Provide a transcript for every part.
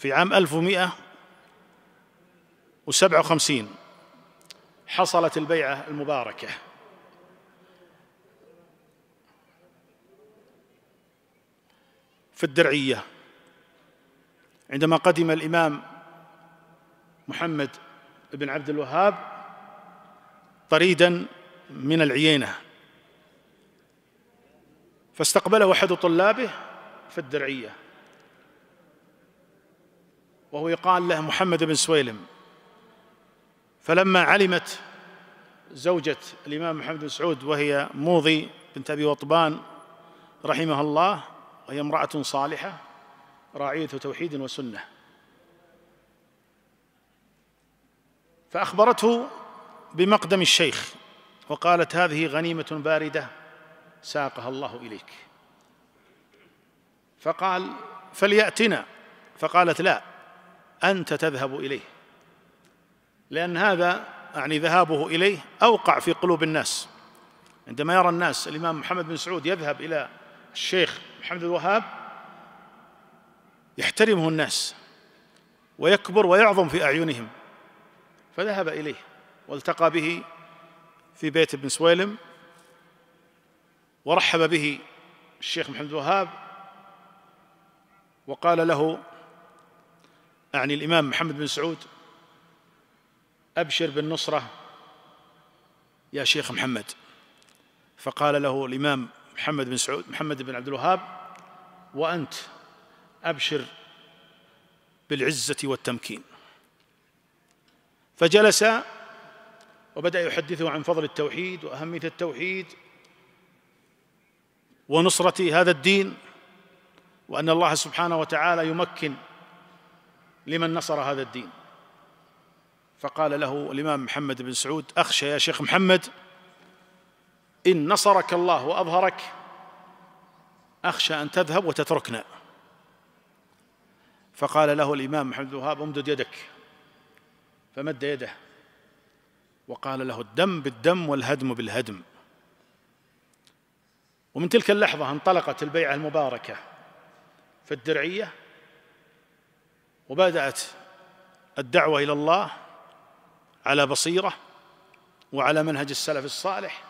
في عام 1157 حصلت البيعة المباركة في الدرعية عندما قدم الإمام محمد بن عبد الوهاب طريدا من العيينة فاستقبله أحد طلابه في الدرعية وهو يقال له محمد بن سويلم فلما علمت زوجة الإمام محمد بن سعود وهي موضي بنت أبي وطبان رحمها الله وهي امرأة صالحة راعية توحيد وسنة فأخبرته بمقدم الشيخ وقالت هذه غنيمة باردة ساقها الله إليك فقال فليأتنا فقالت لا أنت تذهب إليه لأن هذا يعني ذهابه إليه أوقع في قلوب الناس عندما يرى الناس الإمام محمد بن سعود يذهب إلى الشيخ محمد الوهاب يحترمه الناس ويكبر ويعظم في أعينهم فذهب إليه والتقى به في بيت ابن سويلم ورحب به الشيخ محمد الوهاب وقال له أعني الإمام محمد بن سعود أبشر بالنصرة يا شيخ محمد فقال له الإمام محمد بن سعود محمد بن عبد الوهاب وأنت أبشر بالعزة والتمكين فجلس وبدأ يحدثه عن فضل التوحيد وأهمية التوحيد ونصرة هذا الدين وأن الله سبحانه وتعالى يمكن لمن نصر هذا الدين فقال له الإمام محمد بن سعود أخشى يا شيخ محمد إن نصرك الله وأظهرك أخشى أن تذهب وتتركنا فقال له الإمام محمد الوهاب امدد يدك فمد يده وقال له الدم بالدم والهدم بالهدم ومن تلك اللحظة انطلقت البيعة المباركة في الدرعية وبدأت الدعوة إلى الله على بصيرة وعلى منهج السلف الصالح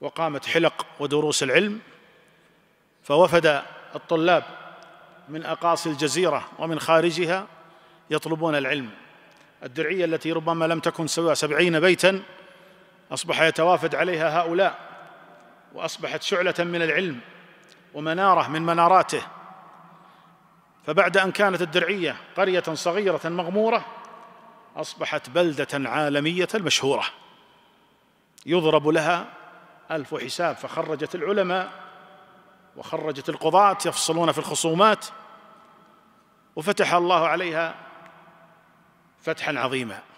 وقامت حلق ودروس العلم فوفد الطلاب من أقاصي الجزيرة ومن خارجها يطلبون العلم الدرعية التي ربما لم تكن سوى سبعين بيتا أصبح يتوافد عليها هؤلاء وأصبحت شعلة من العلم ومنارة من مناراته فبعد أن كانت الدرعية قرية صغيرة مغمورة أصبحت بلدة عالمية مشهورة يضرب لها ألف حساب فخرجت العلماء وخرجت القضاة يفصلون في الخصومات وفتح الله عليها فتحا عظيما